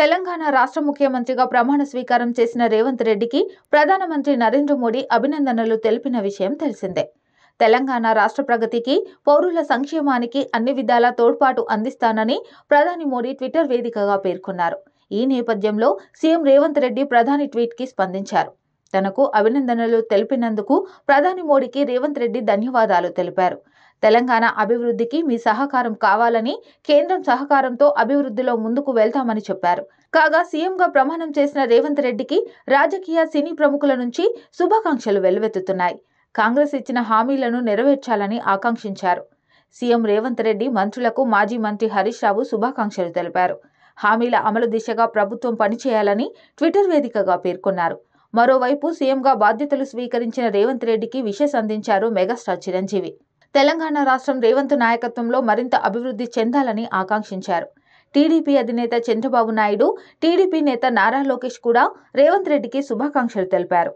తెలంగాణ రాష్ట్ర ముఖ్యమంత్రిగా ప్రమాణ స్వీకారం చేసిన రేవంత్ రెడ్డికి ప్రధానమంత్రి నరేంద్ర మోడీ అభినందనలు తెలిపిన విషయం తెలిసిందే తెలంగాణ రాష్ట్ర ప్రగతికి పౌరుల సంక్షేమానికి అన్ని విధాల తోడ్పాటు అందిస్తానని ప్రధాని మోడీ ట్విట్టర్ వేదికగా పేర్కొన్నారు ఈ నేపథ్యంలో సీఎం రేవంత్ రెడ్డి ప్రధాని ట్వీట్కి స్పందించారు తనకు అభినందనలు తెలిపినందుకు ప్రధాని మోడీకి రేవంత్ రెడ్డి ధన్యవాదాలు తెలిపారు తెలంగాణ అభివృద్ధికి మీ సహకారం కావాలని కేంద్రం సహకారంతో అభివృద్ధిలో ముందుకు వెళ్తామని చెప్పారు కాగా సీఎంగా ప్రమాణం చేసిన రేవంత్ రెడ్డికి రాజకీయ సినీ ప్రముఖుల నుంచి శుభాకాంక్షలు వెల్లువెత్తుతున్నాయి కాంగ్రెస్ ఇచ్చిన హామీలను నెరవేర్చాలని ఆకాంక్షించారు సీఎం రేవంత్ రెడ్డి మంత్రులకు మాజీ మంత్రి హరీష్ రావు శుభాకాంక్షలు తెలిపారు హామీల అమలు దిశగా ప్రభుత్వం పనిచేయాలని ట్విట్టర్ వేదికగా పేర్కొన్నారు మరోవైపు సీఎంగా బాధ్యతలు స్వీకరించిన రేవంత్ రెడ్డికి విషెస్ అందించారు మెగాస్టార్ చిరంజీవి తెలంగాణ రాష్ట్రం రేవంత్ నాయకత్వంలో మరింత అభివృద్ధి చెందాలని ఆకాంక్షించారు టీడీపీ అధినేత చంద్రబాబు నాయుడు టీడీపీ నేత నారా లోకేష్ కూడా రేవంత్ రెడ్డికి శుభాకాంక్షలు తెలిపారు